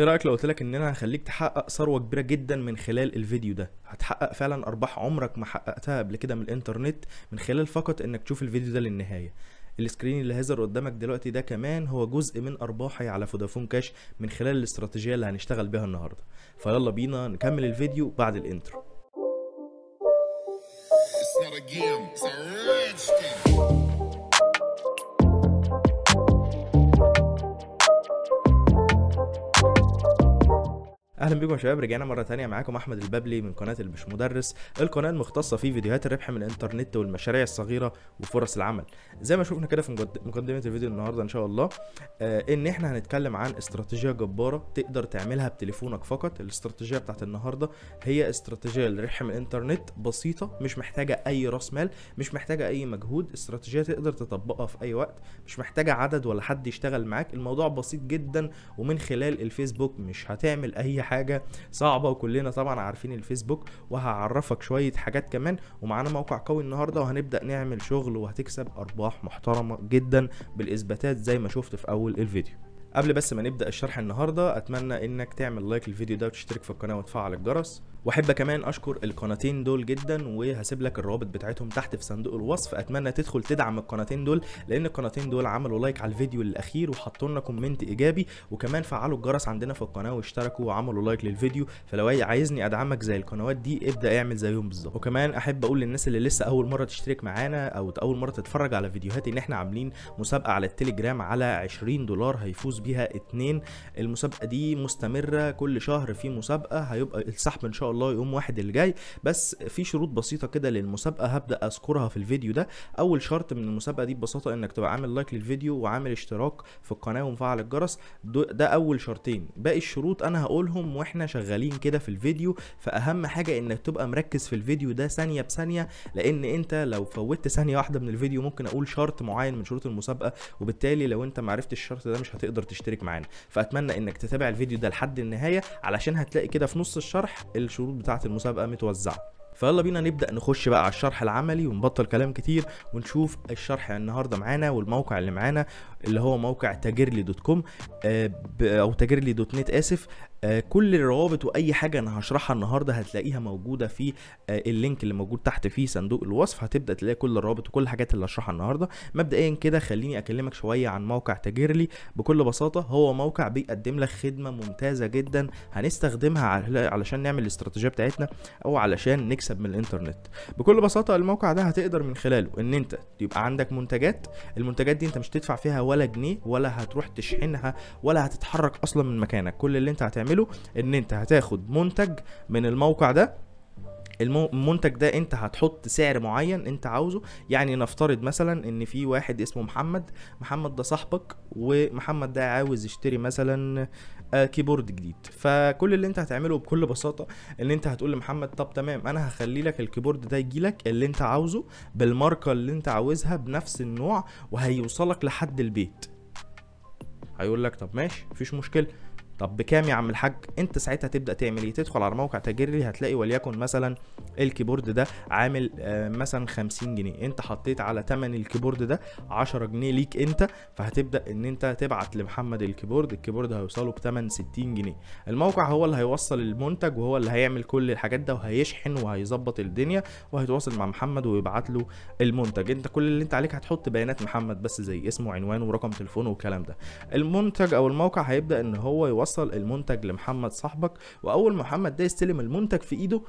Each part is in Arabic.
ايه رايك لو قلت لك ان انا هخليك تحقق ثروه كبيره جدا من خلال الفيديو ده هتحقق فعلا ارباح عمرك ما حققتها قبل كده من الانترنت من خلال فقط انك تشوف الفيديو ده للنهايه السكرين اللي هيظهر قدامك دلوقتي ده كمان هو جزء من ارباحي على فودافون كاش من خلال الاستراتيجيه اللي هنشتغل بيها النهارده فيلا بينا نكمل الفيديو بعد الانترو اهلا بيكم يا شباب رجعنا مره ثانيه معاكم احمد البابلي من قناه البش مدرس القناه المختصه في فيديوهات الربح من الانترنت والمشاريع الصغيره وفرص العمل زي ما شفنا كده في مقدمه الفيديو النهارده ان شاء الله آه ان احنا هنتكلم عن استراتيجيه جباره تقدر تعملها بتليفونك فقط الاستراتيجيه بتاعت النهارده هي استراتيجيه للربح من الانترنت بسيطه مش محتاجه اي راس مال مش محتاجه اي مجهود استراتيجيه تقدر تطبقها في اي وقت مش محتاجه عدد ولا حد يشتغل معاك الموضوع بسيط جدا ومن خلال الفيسبوك مش هتعمل اي حاجه حاجه صعبه وكلنا طبعا عارفين الفيسبوك وهعرفك شويه حاجات كمان ومعانا موقع قوي النهارده وهنبدا نعمل شغل وهتكسب ارباح محترمه جدا بالاثباتات زي ما شفت في اول الفيديو قبل بس ما نبدا الشرح النهارده اتمنى انك تعمل لايك للفيديو ده وتشترك في القناه وتفعل الجرس واحب كمان اشكر القناتين دول جدا وهسيب لك الروابط بتاعتهم تحت في صندوق الوصف اتمنى تدخل تدعم القناتين دول لان القناتين دول عملوا لايك على الفيديو الاخير وحطوا لنا كومنت ايجابي وكمان فعلوا الجرس عندنا في القناه واشتركوا وعملوا لايك للفيديو فلو عايزني ادعمك زي القنوات دي ابدا اعمل زيهم بالظبط وكمان احب اقول للناس اللي لسه اول مره تشترك معانا او اول مره تتفرج على فيديوهاتي ان احنا عاملين مسابقه على التليجرام على 20 دولار هيفوز بيها اتنين المسابقه دي مستمره كل شهر في مسابقه هيبقى السحب ان شاء الله يوم واحد اللي جاي بس في شروط بسيطه كده للمسابقه هبدا اذكرها في الفيديو ده اول شرط من المسابقه دي ببساطه انك تبقى عامل لايك للفيديو وعامل اشتراك في القناه ومفعل الجرس ده اول شرطين باقي الشروط انا هقولهم واحنا شغالين كده في الفيديو فاهم حاجه انك تبقى مركز في الفيديو ده ثانيه بثانيه لان انت لو فوتت ثانيه واحده من الفيديو ممكن اقول شرط معين من شروط المسابقه وبالتالي لو انت عرفتش الشرط ده مش هتقدر تشترك معانا فاتمنى انك تتابع الفيديو ده لحد النهايه علشان هتلاقي كده في نص الشرح الشروط بتاعه المسابقه متوزعه فيلا بينا نبدا نخش بقى على الشرح العملي ونبطل كلام كتير ونشوف الشرح النهارده معانا والموقع اللي معانا اللي هو موقع تاجرلي دوت كوم آه، او تاجرلي دوت نت اسف آه، كل الروابط واي حاجه انا هشرحها النهارده هتلاقيها موجوده في آه، اللينك اللي موجود تحت في صندوق الوصف هتبدا تلاقي كل الروابط وكل الحاجات اللي هشرحها النهارده مبدئيا كده خليني اكلمك شويه عن موقع تاجرلي بكل بساطه هو موقع بيقدم لك خدمه ممتازه جدا هنستخدمها علشان نعمل الاستراتيجيه بتاعتنا او علشان نكسب من الانترنت بكل بساطه الموقع ده هتقدر من خلاله ان انت يبقى عندك منتجات المنتجات دي انت مش هتدفع فيها ولا جنيه ولا هتروح تشحنها ولا هتتحرك اصلا من مكانك كل اللي انت هتعمله هتعمله ان انت هتاخد منتج من الموقع ده المنتج ده انت هتحط سعر معين انت عاوزه يعني نفترض مثلا ان في واحد اسمه محمد محمد ده صاحبك ومحمد ده عاوز يشتري مثلا آه، كيبورد جديد فكل اللي انت هتعمله بكل بساطه ان انت هتقول لمحمد طب تمام انا هخلي لك الكيبورد ده يجي لك اللي انت عاوزه بالماركه اللي انت عاوزها بنفس النوع وهيوصلك لحد البيت هيقول لك طب ماشي مفيش مشكله طب بكام يا عم الحاج انت ساعتها تبدا تعمل ايه تدخل على موقع تجاري هتلاقي وليكن مثلا الكيبورد ده عامل آه، مثلا 50 جنيه انت حطيت على تمن الكيبورد ده 10 جنيه ليك انت فهتبدا ان انت تبعت لمحمد الكيبورد الكيبورد هيوصله بتمن 60 جنيه الموقع هو اللي هيوصل المنتج وهو اللي هيعمل كل الحاجات ده وهيشحن وهيظبط الدنيا وهيتواصل مع محمد ويبعت له المنتج انت كل اللي انت عليك هتحط بيانات محمد بس زي اسمه وعنوانه ورقم تليفونه والكلام ده المنتج او الموقع هيبدا ان هو يوصل توصل المنتج لمحمد صاحبك واول ما محمد ده يستلم المنتج في ايده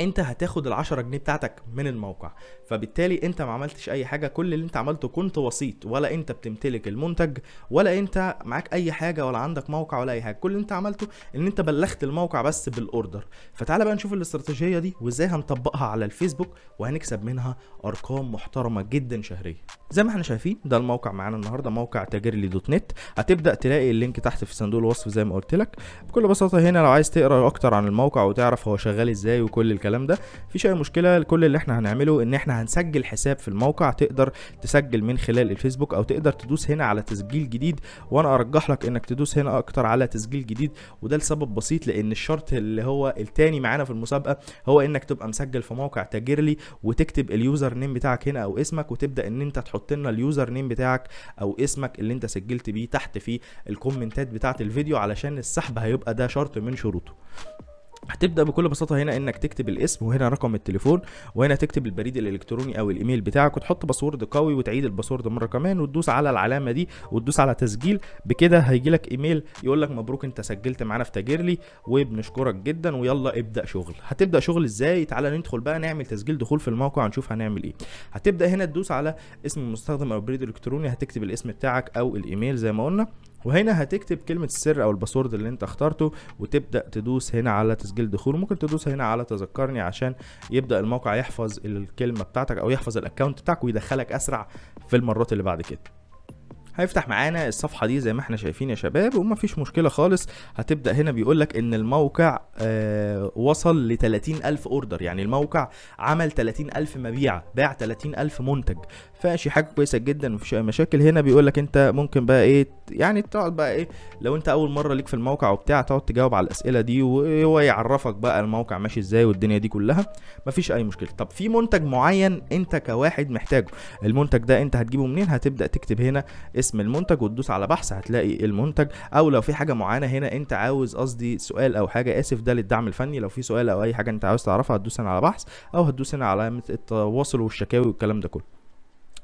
انت هتاخد ال10 جنيه بتاعتك من الموقع فبالتالي انت ما عملتش اي حاجه كل اللي انت عملته كنت وسيط ولا انت بتمتلك المنتج ولا انت معاك اي حاجه ولا عندك موقع ولا اي حاجه كل اللي انت عملته ان انت بلغت الموقع بس بالاوردر فتعالى بقى نشوف الاستراتيجيه دي وازاي هنطبقها على الفيسبوك وهنكسب منها ارقام محترمه جدا شهريه زي ما احنا شايفين ده الموقع معانا النهارده موقع تاجرلي دوت نت هتبدا تلاقي اللينك تحت في صندوق الوصف زي ما قلت لك بكل بساطه هنا لو عايز تقرا اكتر عن الموقع وتعرف هو شغال ازاي وكل الكلام الكلام ده مفيش اي مشكله كل اللي احنا هنعمله ان احنا هنسجل حساب في الموقع تقدر تسجل من خلال الفيسبوك او تقدر تدوس هنا على تسجيل جديد وانا ارجح لك انك تدوس هنا اكتر على تسجيل جديد وده لسبب بسيط لان الشرط اللي هو التاني معانا في المسابقه هو انك تبقى مسجل في موقع تاجرلي وتكتب اليوزر نيم بتاعك هنا او اسمك وتبدا ان انت تحط لنا اليوزر نيم بتاعك او اسمك اللي انت سجلت بيه تحت في الكومنتات بتاعه الفيديو علشان السحب هيبقى ده شرط من شروطه هتبدا بكل بساطه هنا انك تكتب الاسم وهنا رقم التليفون وهنا تكتب البريد الالكتروني او الايميل بتاعك وتحط باسورد قوي وتعيد الباسورد مره كمان وتدوس على العلامه دي وتدوس على تسجيل بكده هيجي لك ايميل يقول لك مبروك انت سجلت معانا في تاجيرلي وبنشكرك جدا ويلا ابدا شغل هتبدا شغل ازاي تعالى ندخل بقى نعمل تسجيل دخول في الموقع هنشوف هنعمل ايه هتبدا هنا تدوس على اسم المستخدم او البريد الالكتروني هتكتب الاسم بتاعك او الايميل زي ما قلنا وهنا هتكتب كلمة السر او الباسورد اللي انت اخترته وتبدأ تدوس هنا على تسجيل دخول ممكن تدوس هنا على تذكرني عشان يبدأ الموقع يحفظ الكلمة بتاعتك او يحفظ الاكونت بتاعك ويدخلك اسرع في المرات اللي بعد كده هيفتح معانا الصفحه دي زي ما احنا شايفين يا شباب ومفيش مشكله خالص هتبدا هنا بيقول لك ان الموقع آه وصل ل 30000 اوردر يعني الموقع عمل 30000 مبيع باع 30000 منتج فشي حاجه كويسه جدا مفيش اي مشاكل هنا بيقول لك انت ممكن بقى ايه يعني تقعد بقى ايه لو انت اول مره ليك في الموقع وبتاع تقعد تجاوب على الاسئله دي وهو يعرفك بقى الموقع ماشي ازاي والدنيا دي كلها مفيش اي مشكله طب في منتج معين انت كواحد محتاجه المنتج ده انت هتجيبه منين هتبدا تكتب هنا اسم المنتج وتدوس على بحث هتلاقي المنتج او لو في حاجه معينه هنا انت عاوز قصدي سؤال او حاجه اسف ده للدعم الفني لو في سؤال او اي حاجه انت عاوز تعرفها هتدوس هنا على بحث او هتدوس هنا على التواصل والشكاوي والكلام ده كله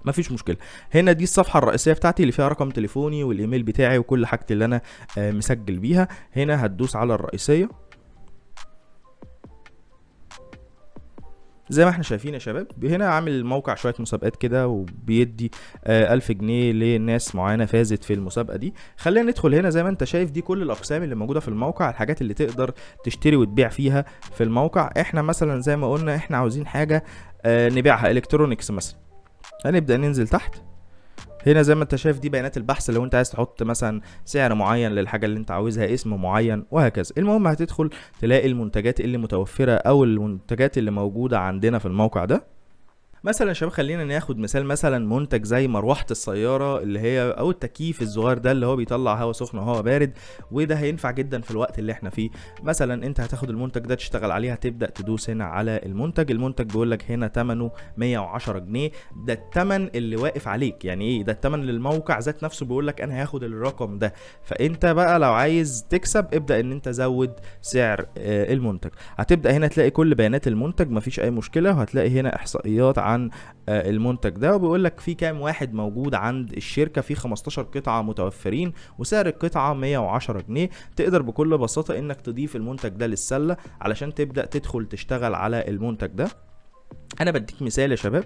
مفيش مشكله هنا دي الصفحه الرئيسيه بتاعتي اللي فيها رقم تليفوني والايميل بتاعي وكل حاجتي اللي انا آه، مسجل بيها هنا هتدوس على الرئيسيه زي ما احنا شايفين يا شباب هنا عامل موقع شويه مسابقات كده وبيدي 1000 آه جنيه لناس معينه فازت في المسابقه دي خلينا ندخل هنا زي ما انت شايف دي كل الاقسام اللي موجوده في الموقع الحاجات اللي تقدر تشتري وتبيع فيها في الموقع احنا مثلا زي ما قلنا احنا عاوزين حاجه آه نبيعها الكترونكس مثلا هنبدا ننزل تحت هنا زي ما انت شايف دي بيانات البحث لو انت عايز تحط مثلا سعر معين للحاجه اللي انت عاوزها اسم معين وهكذا المهم هتدخل تلاقي المنتجات اللي متوفره او المنتجات اللي موجوده عندنا في الموقع ده مثلا يا شباب خلينا ناخد مثال مثلا منتج زي مروحه السياره اللي هي او التكييف الصغير ده اللي هو بيطلع هواء سخن وهواء بارد وده هينفع جدا في الوقت اللي احنا فيه مثلا انت هتاخد المنتج ده تشتغل عليه هتبدا تدوس هنا على المنتج المنتج بيقول لك هنا ثمنه 110 جنيه ده الثمن اللي واقف عليك يعني ايه ده الثمن للموقع ذات نفسه بيقول لك انا هاخد الرقم ده فانت بقى لو عايز تكسب ابدا ان انت زود سعر آه، المنتج هتبدا هنا تلاقي كل بيانات المنتج مفيش اي مشكله وهتلاقي هنا احصائيات عن آه، المنتج ده وبيقول لك في كام واحد موجود عند الشركه في 15 قطعه متوفرين وسعر القطعه 110 جنيه تقدر بكل بساطه انك تضيف المنتج ده للسله علشان تبدا تدخل تشتغل على المنتج ده انا بديك مثال يا شباب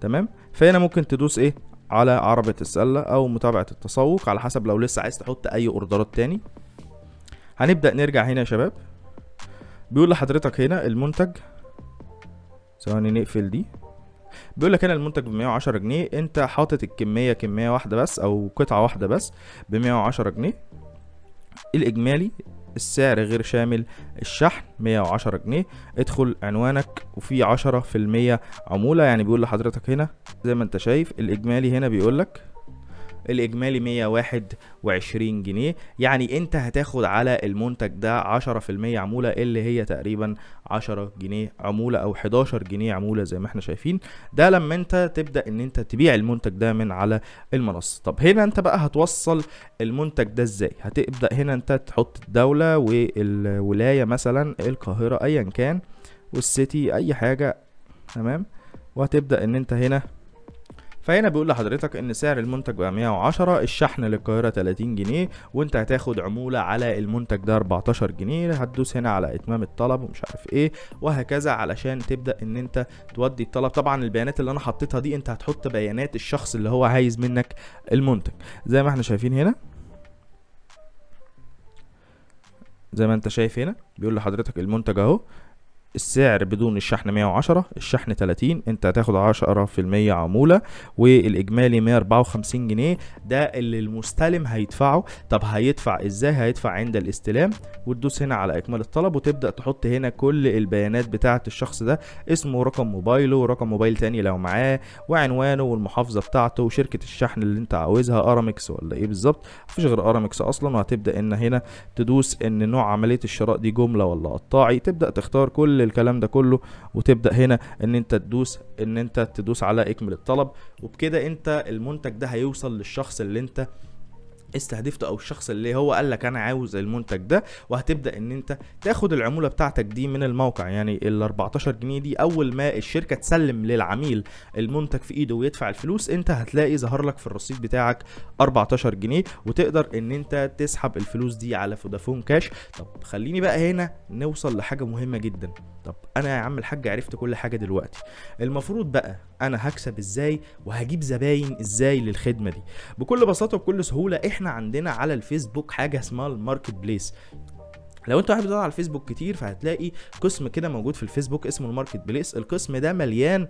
تمام فهنا ممكن تدوس ايه على عربة السلة أو متابعة التسوق على حسب لو لسه عايز تحط أي أوردرات تاني هنبدأ نرجع هنا يا شباب بيقول لحضرتك هنا المنتج ثواني نقفل دي بيقول لك هنا المنتج ب 110 جنيه انت حاطط الكميه كميه واحده بس او قطعه واحده بس ب 110 جنيه الاجمالي السعر غير شامل الشحن 110 جنيه ادخل عنوانك وفي 10% عمولة يعني بيقول لحضرتك هنا زي ما انت شايف الاجمالي هنا بيقول لك الاجمالي 121 جنيه يعني انت هتاخد على المنتج ده 10% عموله اللي هي تقريبا 10 جنيه عموله او 11 جنيه عموله زي ما احنا شايفين ده لما انت تبدا ان انت تبيع المنتج ده من على المنصه طب هنا انت بقى هتوصل المنتج ده ازاي هتبدا هنا انت تحط الدوله والولايه مثلا القاهره ايا كان والسيتي اي حاجه تمام وهتبدا ان انت هنا فهنا بيقول لحضرتك ان سعر المنتج بقى 110 الشحن للقاهره 30 جنيه وانت هتاخد عموله على المنتج ده 14 جنيه هتدوس هنا على اتمام الطلب ومش عارف ايه وهكذا علشان تبدا ان انت تودي الطلب طبعا البيانات اللي انا حطيتها دي انت هتحط بيانات الشخص اللي هو عايز منك المنتج زي ما احنا شايفين هنا زي ما انت شايف هنا بيقول لحضرتك المنتج اهو السعر بدون الشحن 110 الشحن 30 انت هتاخد 10% عموله والاجمالي 154 جنيه ده اللي المستلم هيدفعه طب هيدفع ازاي هيدفع عند الاستلام وتدوس هنا على اكمال الطلب وتبدا تحط هنا كل البيانات بتاعه الشخص ده اسمه رقم موبايله ورقم موبايل تاني لو معاه وعنوانه والمحافظه بتاعته وشركه الشحن اللي انت عاوزها ارامكس ولا ايه بالظبط مفيش غير ارامكس اصلا وهتبدا ان هنا تدوس ان نوع عمليه الشراء دي جمله ولا قطاعي تبدا تختار كل كل الكلام ده كله وتبدا هنا ان انت تدوس ان انت تدوس على اكمل الطلب وبكده انت المنتج ده هيوصل للشخص اللي انت استهدفته او الشخص اللي هو قال لك انا عاوز المنتج ده وهتبدا ان انت تاخد العموله بتاعتك دي من الموقع يعني ال 14 جنيه دي اول ما الشركه تسلم للعميل المنتج في ايده ويدفع الفلوس انت هتلاقي ظهر لك في الرصيد بتاعك 14 جنيه وتقدر ان انت تسحب الفلوس دي على فودافون كاش طب خليني بقى هنا نوصل لحاجه مهمه جدا طب انا يا عم الحاج عرفت كل حاجه دلوقتي المفروض بقى انا هكسب ازاي وهجيب زباين ازاي للخدمه دي بكل بساطه وبكل سهوله احنا عندنا على الفيسبوك حاجه اسمها الماركت بليس لو انت واحد بتدور على الفيسبوك كتير فهتلاقي قسم كده موجود في الفيسبوك اسمه الماركت بليس القسم ده مليان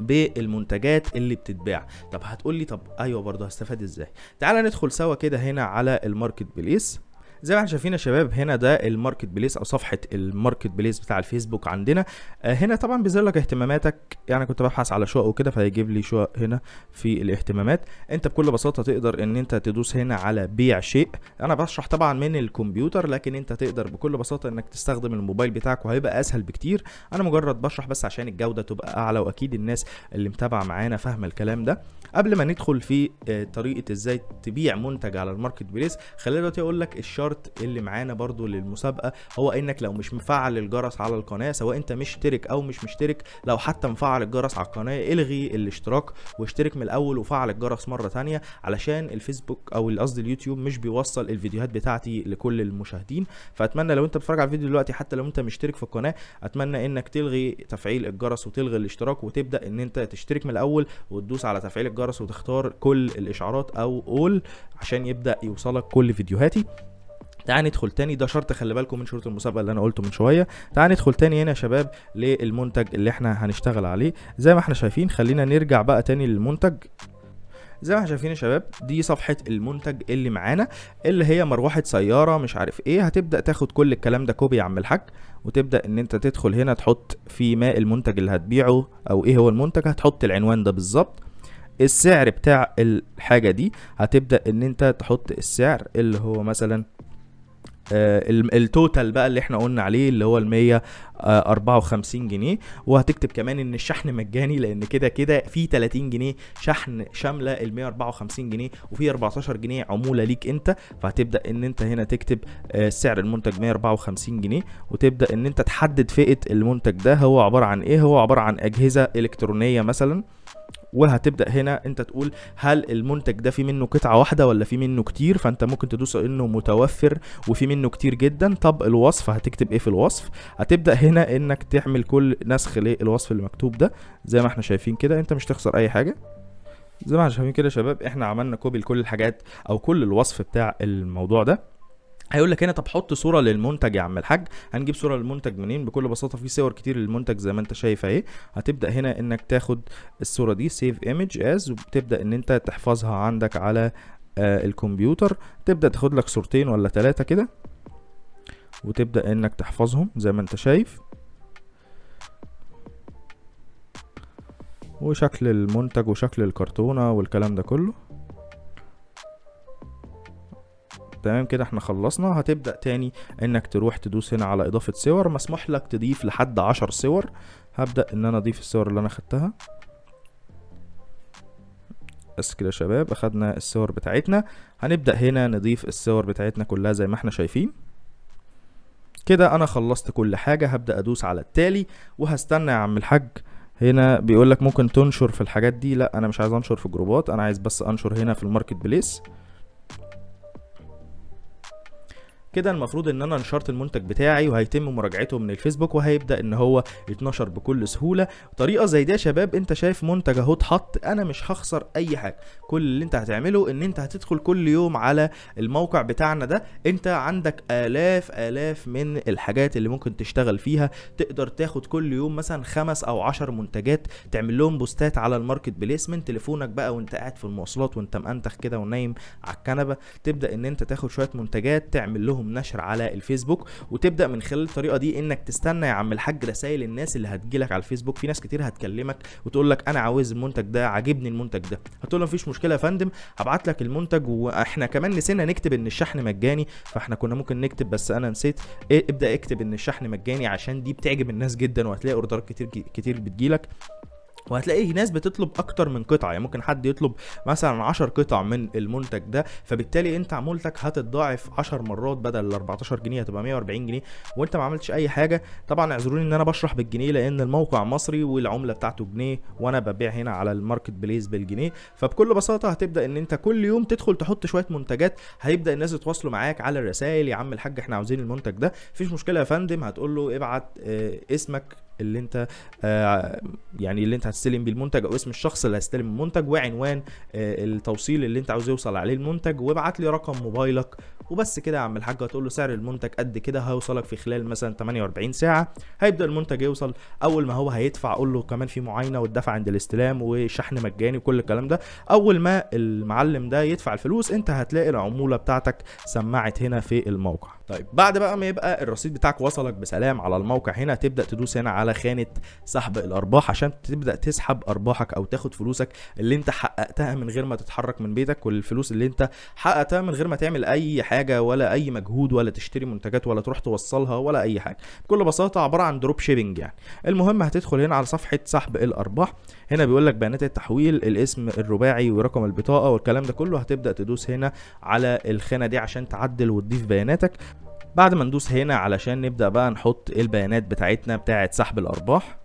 بالمنتجات اللي بتتباع طب هتقول لي طب ايوه برضه هستفاد ازاي تعال ندخل سوا كده هنا على الماركت بليس زي ما احنا شايفين يا شباب هنا ده الماركت بليس او صفحه الماركت بليس بتاع الفيسبوك عندنا آه، هنا طبعا بيظهر لك اهتماماتك يعني كنت ببحث على شقق وكده فهيجيب لي شقق هنا في الاهتمامات انت بكل بساطه تقدر ان انت تدوس هنا على بيع شيء انا بشرح طبعا من الكمبيوتر لكن انت تقدر بكل بساطه انك تستخدم الموبايل بتاعك وهيبقى اسهل بكتير انا مجرد بشرح بس عشان الجوده تبقى اعلى واكيد الناس اللي متابعه معانا فاهمه الكلام ده قبل ما ندخل في آه، طريقه ازاي تبيع منتج على الماركت بليس خلينا دلوقتي اقول لك الشرط الشرط اللي معانا برضو للمسابقه هو انك لو مش مفعل الجرس على القناه سواء انت مشترك او مش مشترك لو حتى مفعل الجرس على القناه الغي الاشتراك واشترك من الاول وفعل الجرس مره ثانيه علشان الفيسبوك او قصدي اليوتيوب مش بيوصل الفيديوهات بتاعتي لكل المشاهدين فاتمنى لو انت بتتفرج على الفيديو دلوقتي حتى لو انت مشترك في القناه اتمنى انك تلغي تفعيل الجرس وتلغي الاشتراك وتبدا ان انت تشترك من الاول وتدوس على تفعيل الجرس وتختار كل الاشعارات او اول عشان يبدا يوصلك كل فيديوهاتي تعال ندخل تاني ده شرط خلي بالكم من شروط المسابقه اللي انا قلته من شويه تعال ندخل تاني هنا يا شباب للمنتج اللي احنا هنشتغل عليه زي ما احنا شايفين خلينا نرجع بقى تاني للمنتج زي ما احنا شايفين يا شباب دي صفحه المنتج اللي معانا اللي هي مروحه سياره مش عارف ايه هتبدا تاخد كل الكلام ده كوبي يا عم الحاج وتبدا ان انت تدخل هنا تحط في ما المنتج اللي هتبيعه او ايه هو المنتج هتحط العنوان ده بالظبط السعر بتاع الحاجه دي هتبدا ان انت تحط السعر اللي هو مثلا آه، التوتال بقى اللي احنا قلنا عليه اللي هو ال 154 آه، جنيه وهتكتب كمان ان الشحن مجاني لان كده كده في 30 جنيه شحن شامله ال 154 جنيه وفي 14 جنيه عموله ليك انت فهتبدا ان انت هنا تكتب آه، سعر المنتج 154 جنيه وتبدا ان انت تحدد فئه المنتج ده هو عباره عن ايه هو عباره عن اجهزه الكترونيه مثلا وهتبدا هنا انت تقول هل المنتج ده في منه قطعه واحده ولا في منه كتير فانت ممكن تدوس انه متوفر وفي منه كتير جدا طب الوصف هتكتب ايه في الوصف هتبدا هنا انك تعمل كل نسخ للوصف المكتوب ده زي ما احنا شايفين كده انت مش تخسر اي حاجه زي ما احنا شايفين كده يا شباب احنا عملنا كوبي لكل الحاجات او كل الوصف بتاع الموضوع ده هيقول لك هنا طب حط صوره للمنتج يا عم الحاج هنجيب صوره للمنتج منين بكل بساطه في صور كتير للمنتج زي ما انت شايف اهي هتبدا هنا انك تاخد الصوره دي سيف ايمج از وبتبدا ان انت تحفظها عندك على آه الكمبيوتر تبدا تاخد لك صورتين ولا ثلاثه كده وتبدا انك تحفظهم زي ما انت شايف وشكل المنتج وشكل الكرتونه والكلام ده كله تمام كده احنا خلصنا هتبدا تاني انك تروح تدوس هنا على اضافه صور مسموح لك تضيف لحد 10 صور هبدا ان انا اضيف الصور اللي انا خدتها بس كده يا شباب اخدنا الصور بتاعتنا هنبدا هنا نضيف الصور بتاعتنا كلها زي ما احنا شايفين كده انا خلصت كل حاجه هبدا ادوس على التالي وهستنى يا عم الحاج هنا بيقول لك ممكن تنشر في الحاجات دي لا انا مش عايز انشر في جروبات انا عايز بس انشر هنا في الماركت بليس كده المفروض ان انا نشرت المنتج بتاعي وهيتم مراجعته من الفيسبوك وهيبدا ان هو يتنشر بكل سهوله طريقه زي دي يا شباب انت شايف منتج اهو اتحط انا مش هخسر اي حاجه كل اللي انت هتعمله ان انت هتدخل كل يوم على الموقع بتاعنا ده انت عندك الاف الاف من الحاجات اللي ممكن تشتغل فيها تقدر تاخد كل يوم مثلا خمس او عشر منتجات تعمل لهم بوستات على الماركت بليسمنت تليفونك بقى وانت قاعد في المواصلات وانت مأنتخ كده ونايم على الكنبه تبدا ان انت تاخد شويه منتجات تعمل لهم النشر على الفيسبوك وتبدا من خلال الطريقه دي انك تستنى يا عم الحاج رسائل الناس اللي هتجيلك على الفيسبوك في ناس كتير هتكلمك وتقول لك انا عاوز المنتج ده عاجبني المنتج ده هتقول لهم مفيش مشكله يا فندم هبعت لك المنتج واحنا كمان نسينا نكتب ان الشحن مجاني فاحنا كنا ممكن نكتب بس انا نسيت إيه ابدا اكتب ان الشحن مجاني عشان دي بتعجب الناس جدا وهتلاقي اوردرات كتير كتير بتجيلك وهتلاقي ناس بتطلب اكتر من قطعه يعني ممكن حد يطلب مثلا 10 قطع من المنتج ده فبالتالي انت عمولتك هتتضاعف 10 مرات بدل ال 14 جنيه هتبقى 140 جنيه وانت ما عملتش اي حاجه طبعا اعذروني ان انا بشرح بالجنيه لان الموقع مصري والعمله بتاعته جنيه وانا ببيع هنا على الماركت بليس بالجنيه فبكل بساطه هتبدا ان انت كل يوم تدخل تحط شويه منتجات هيبدا الناس يتواصلوا معاك على الرسائل يا عم الحاج احنا عاوزين المنتج ده مفيش مشكله يا فندم هتقول له ابعت آه، اسمك اللي انت آه، يعني اللي انت هتستلم بيه المنتج او اسم الشخص اللي هيستلم المنتج وعنوان آه، التوصيل اللي انت عاوز يوصل عليه المنتج وابعت لي رقم موبايلك وبس كده يا عم الحاج هتقول له سعر المنتج قد كده هيوصلك في خلال مثلا 48 ساعه هيبدا المنتج يوصل اول ما هو هيدفع قول له كمان في معاينه والدفع عند الاستلام وشحن مجاني وكل الكلام ده اول ما المعلم ده يدفع الفلوس انت هتلاقي العموله بتاعتك سمعت هنا في الموقع طيب بعد بقى ما يبقى الرصيد بتاعك وصلك بسلام على الموقع هنا تبدا تدوس هنا على على خانه سحب الارباح عشان تبدا تسحب ارباحك او تاخد فلوسك اللي انت حققتها من غير ما تتحرك من بيتك والفلوس اللي انت حققتها من غير ما تعمل اي حاجه ولا اي مجهود ولا تشتري منتجات ولا تروح توصلها ولا اي حاجه بكل بساطه عباره عن دروب شيبنج يعني المهم هتدخل هنا على صفحه سحب الارباح هنا بيقول لك بيانات التحويل الاسم الرباعي ورقم البطاقه والكلام ده كله هتبدا تدوس هنا على الخانه دي عشان تعدل وتضيف بياناتك بعد ما ندوس هنا علشان نبدأ بقى نحط البيانات بتاعتنا بتاعة سحب الأرباح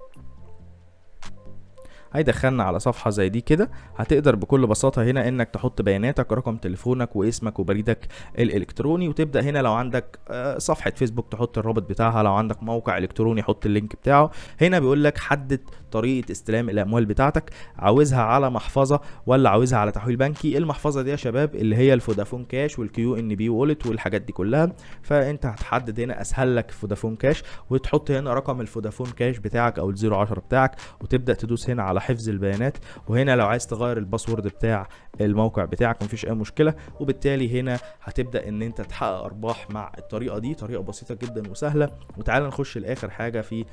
هيدخلنا على صفحه زي دي كده هتقدر بكل بساطه هنا انك تحط بياناتك رقم تليفونك واسمك وبريدك الالكتروني وتبدا هنا لو عندك آه، صفحه فيسبوك تحط الرابط بتاعها لو عندك موقع الكتروني حط اللينك بتاعه هنا بيقول لك حدد طريقه استلام الاموال بتاعتك عاوزها على محفظه ولا عاوزها على تحويل بنكي المحفظه دي يا شباب اللي هي الفودافون كاش والكيو ان بي وولت والحاجات دي كلها فانت هتحدد هنا اسهل لك فودافون كاش وتحط هنا رقم الفودافون كاش بتاعك او ال 010 بتاعك وتبدا تدوس هنا على حفظ البيانات وهنا لو عايز تغير الباسورد بتاع الموقع بتاعك مفيش اي مشكله وبالتالي هنا هتبدا ان انت تحقق ارباح مع الطريقه دي طريقه بسيطه جدا وسهله وتعالى نخش لاخر حاجه في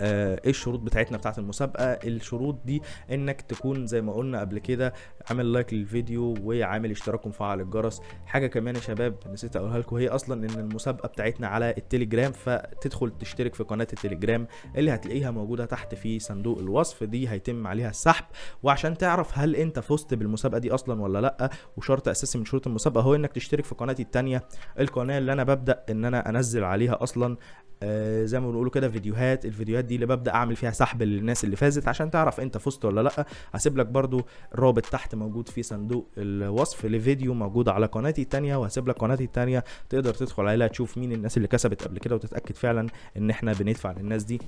آه، ايه الشروط بتاعتنا بتاعت المسابقه الشروط دي انك تكون زي ما قلنا قبل كده عامل لايك للفيديو وعامل اشتراك ومفعل الجرس حاجه كمان يا شباب نسيت اقولها لكم هي اصلا ان المسابقه بتاعتنا على التليجرام فتدخل تشترك في قناه التليجرام اللي هتلاقيها موجوده تحت في صندوق الوصف دي هيتم عليها السحب وعشان تعرف هل انت فزت بالمسابقه دي اصلا ولا لا وشرط اساسي من شروط المسابقه هو انك تشترك في قناتي الثانيه القناه اللي انا ببدا ان انا انزل عليها اصلا آه، زي ما بنقولوا كده فيديوهات الفيديوهات دي اللي ببدا اعمل فيها سحب للناس اللي فازت عشان تعرف انت فزت ولا لا هسيب لك برده رابط تحت موجود في صندوق الوصف لفيديو موجود على قناتي التانية وهسيب لك قناتي التانية تقدر تدخل عليها تشوف مين الناس اللي كسبت قبل كده وتتاكد فعلا ان احنا بندفع للناس دي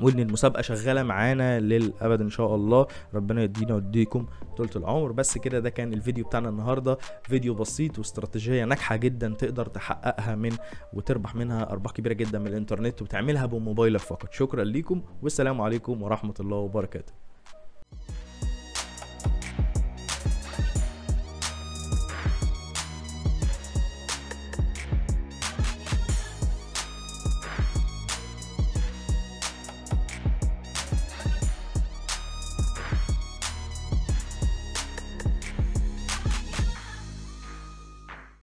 وان المسابقه شغاله معانا للابد ان شاء الله ربنا يدينا ويديكم طولة العمر بس كده ده كان الفيديو بتاعنا النهارده فيديو بسيط واستراتيجيه ناجحه جدا تقدر تحققها من وتربح منها ارباح كبيره جدا من الانترنت وتعملها بموبايلك فقط شكرا ليكم والسلام عليكم ورحمه الله وبركاته